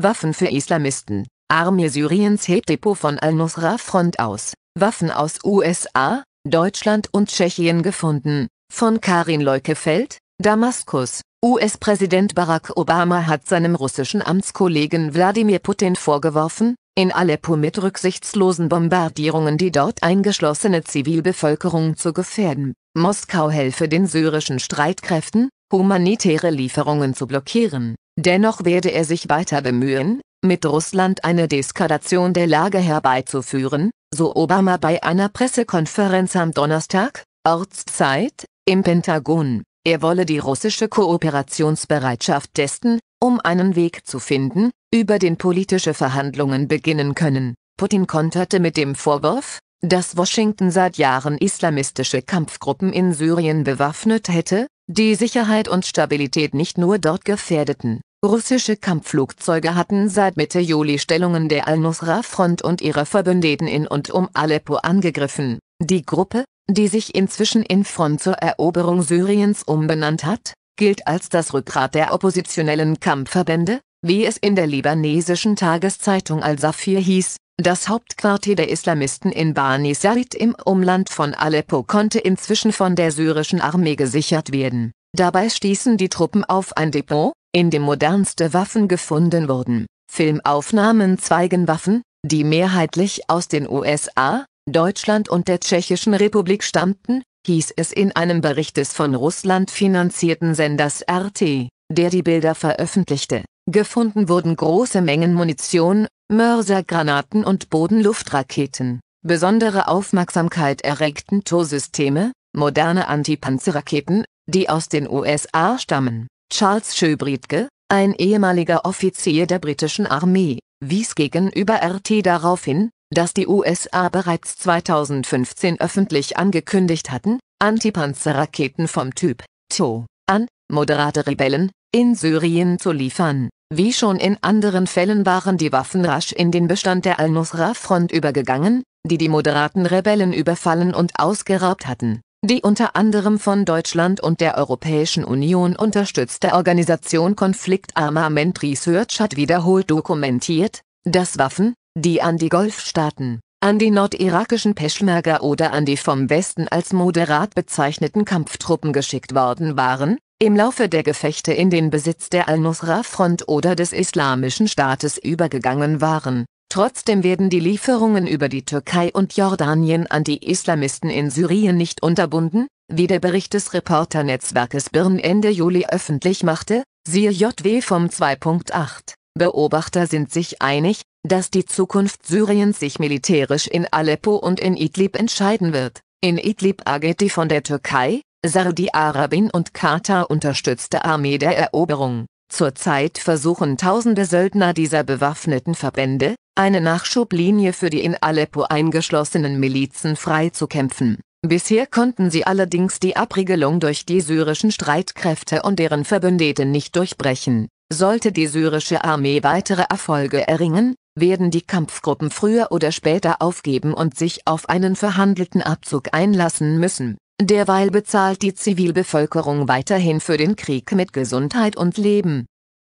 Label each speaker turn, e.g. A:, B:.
A: Waffen für Islamisten. Armee Syriens hebt Depot von Al-Nusra-Front aus. Waffen aus USA, Deutschland und Tschechien gefunden. Von Karin Leukefeld, Damaskus. US-Präsident Barack Obama hat seinem russischen Amtskollegen Wladimir Putin vorgeworfen, in Aleppo mit rücksichtslosen Bombardierungen die dort eingeschlossene Zivilbevölkerung zu gefährden. Moskau helfe den syrischen Streitkräften, humanitäre Lieferungen zu blockieren. Dennoch werde er sich weiter bemühen, mit Russland eine Deskalation der Lage herbeizuführen, so Obama bei einer Pressekonferenz am Donnerstag, Ortszeit, im Pentagon. Er wolle die russische Kooperationsbereitschaft testen, um einen Weg zu finden, über den politische Verhandlungen beginnen können. Putin konterte mit dem Vorwurf, dass Washington seit Jahren islamistische Kampfgruppen in Syrien bewaffnet hätte, die Sicherheit und Stabilität nicht nur dort gefährdeten. Russische Kampfflugzeuge hatten seit Mitte Juli Stellungen der Al-Nusra-Front und ihrer Verbündeten in und um Aleppo angegriffen. Die Gruppe, die sich inzwischen in Front zur Eroberung Syriens umbenannt hat, gilt als das Rückgrat der oppositionellen Kampfverbände, wie es in der libanesischen Tageszeitung Al-Safir hieß, das Hauptquartier der Islamisten in Bani Said im Umland von Aleppo konnte inzwischen von der syrischen Armee gesichert werden. Dabei stießen die Truppen auf ein Depot, in dem modernste Waffen gefunden wurden. Filmaufnahmen zeigen Waffen, die mehrheitlich aus den USA, Deutschland und der Tschechischen Republik stammten, hieß es in einem Bericht des von Russland finanzierten Senders RT, der die Bilder veröffentlichte. Gefunden wurden große Mengen Munition, Mörsergranaten und Bodenluftraketen. Besondere Aufmerksamkeit erregten TOR-Systeme, moderne Antipanzerraketen, die aus den USA stammen. Charles Schöbritke, ein ehemaliger Offizier der britischen Armee, wies gegenüber RT darauf hin, dass die USA bereits 2015 öffentlich angekündigt hatten, Antipanzerraketen vom Typ TO an moderate Rebellen, in Syrien zu liefern. Wie schon in anderen Fällen waren die Waffen rasch in den Bestand der Al-Nusra-Front übergegangen, die die moderaten Rebellen überfallen und ausgeraubt hatten. Die unter anderem von Deutschland und der Europäischen Union unterstützte Organisation Konflikt Armament Research hat wiederholt dokumentiert, dass Waffen, die an die Golfstaaten, an die nordirakischen Peschmerga oder an die vom Westen als moderat bezeichneten Kampftruppen geschickt worden waren, im Laufe der Gefechte in den Besitz der Al-Nusra-Front oder des Islamischen Staates übergegangen waren. Trotzdem werden die Lieferungen über die Türkei und Jordanien an die Islamisten in Syrien nicht unterbunden, wie der Bericht des Reporternetzwerkes Birn Ende Juli öffentlich machte, siehe JW vom 2.8. Beobachter sind sich einig, dass die Zukunft Syriens sich militärisch in Aleppo und in Idlib entscheiden wird. In Idlib agiert die von der Türkei, Saudi-Arabien und Katar unterstützte Armee der Eroberung. Zurzeit versuchen tausende Söldner dieser bewaffneten Verbände, eine Nachschublinie für die in Aleppo eingeschlossenen Milizen freizukämpfen. Bisher konnten sie allerdings die Abriegelung durch die syrischen Streitkräfte und deren Verbündete nicht durchbrechen. Sollte die syrische Armee weitere Erfolge erringen, werden die Kampfgruppen früher oder später aufgeben und sich auf einen verhandelten Abzug einlassen müssen. Derweil bezahlt die Zivilbevölkerung weiterhin für den Krieg mit Gesundheit und Leben.